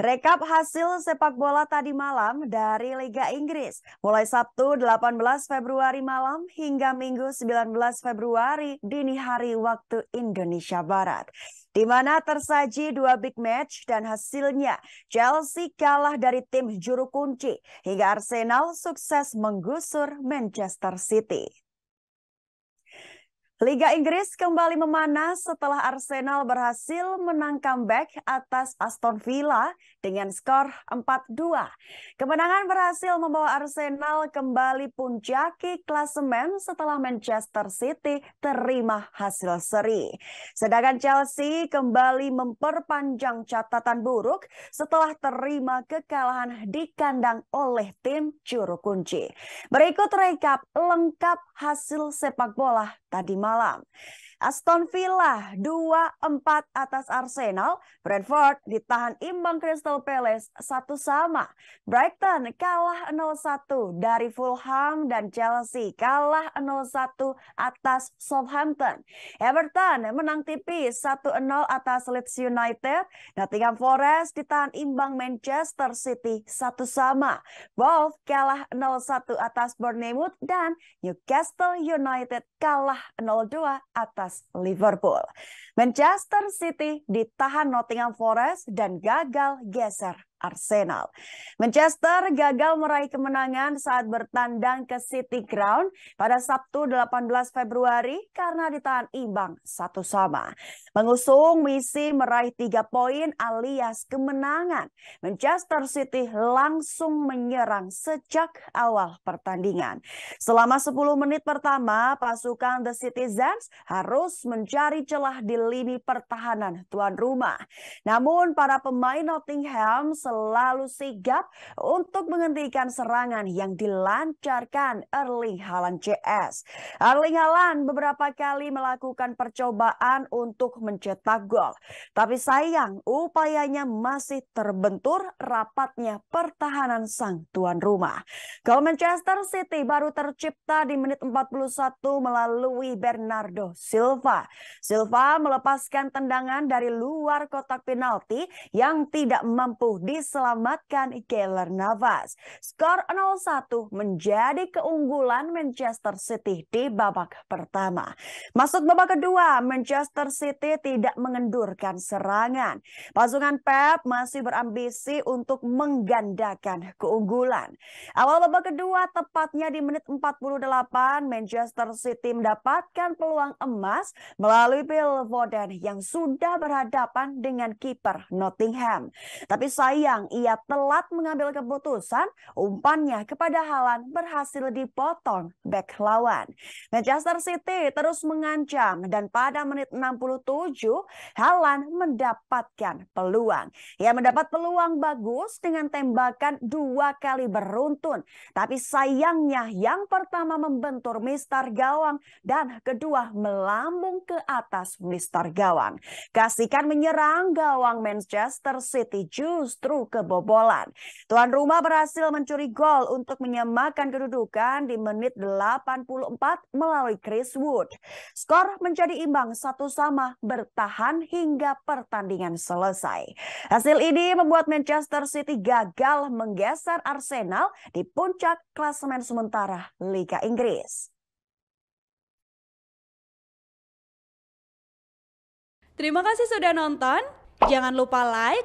Rekap hasil sepak bola tadi malam dari Liga Inggris. Mulai Sabtu 18 Februari malam hingga Minggu 19 Februari dini hari waktu Indonesia Barat. Di mana tersaji dua big match dan hasilnya Chelsea kalah dari tim juru kunci hingga Arsenal sukses menggusur Manchester City. Liga Inggris kembali memanas setelah Arsenal berhasil menang comeback atas Aston Villa dengan skor 4-2. Kemenangan berhasil membawa Arsenal kembali puncaki klasemen setelah Manchester City terima hasil seri. Sedangkan Chelsea kembali memperpanjang catatan buruk setelah terima kekalahan di kandang oleh tim juru kunci. Berikut rekap lengkap hasil sepak bola tadi malam. Aston Villa 2-4 atas Arsenal. Brentford ditahan imbang Crystal Palace satu sama. Brighton kalah 0-1 dari Fulham dan Chelsea kalah 0-1 atas Southampton. Everton menang tipis 1-0 atas Leeds United. Nottingham Forest ditahan imbang Manchester City satu sama. Wolves kalah 0-1 atas Bournemouth dan Newcastle United kalah 0-2 atas atas Liverpool. Manchester City ditahan Nottingham Forest dan gagal geser Arsenal. Manchester gagal meraih kemenangan saat bertandang ke City Ground pada Sabtu 18 Februari karena ditahan imbang satu sama. Mengusung misi meraih tiga poin alias kemenangan, Manchester City langsung menyerang sejak awal pertandingan. Selama 10 menit pertama, pasukan The Citizens harus mencari celah di lini pertahanan tuan rumah. Namun para pemain Nottingham selalu sigap untuk menghentikan serangan yang dilancarkan Erling Haaland CS. Erling Haaland beberapa kali melakukan percobaan untuk mencetak gol. Tapi sayang upayanya masih terbentur rapatnya pertahanan sang tuan rumah. Kalau Manchester City baru tercipta di menit 41 melalui Bernardo Silva. Silva melepaskan tendangan dari luar kotak penalti yang tidak mampu di diselamatkan Keller Navas. Skor 0-1 menjadi keunggulan Manchester City di babak pertama. Masuk babak kedua, Manchester City tidak mengendurkan serangan. Pasukan Pep masih berambisi untuk menggandakan keunggulan. Awal babak kedua, tepatnya di menit 48, Manchester City mendapatkan peluang emas melalui Bill Foden yang sudah berhadapan dengan kiper Nottingham. Tapi saya ia telat mengambil keputusan, umpannya kepada Halan berhasil dipotong back lawan. Manchester City terus mengancam dan pada menit 67 Halan mendapatkan peluang. Ia mendapat peluang bagus dengan tembakan dua kali beruntun. Tapi sayangnya yang pertama membentur Mister Gawang dan kedua melambung ke atas Mister Gawang. Kasihkan menyerang gawang Manchester City justru kebobolan. Tuan rumah berhasil mencuri gol untuk menyamakan kedudukan di menit 84 melalui Chris Wood. Skor menjadi imbang satu sama bertahan hingga pertandingan selesai. Hasil ini membuat Manchester City gagal menggeser Arsenal di puncak klasemen sementara Liga Inggris. Terima kasih sudah nonton. Jangan lupa like,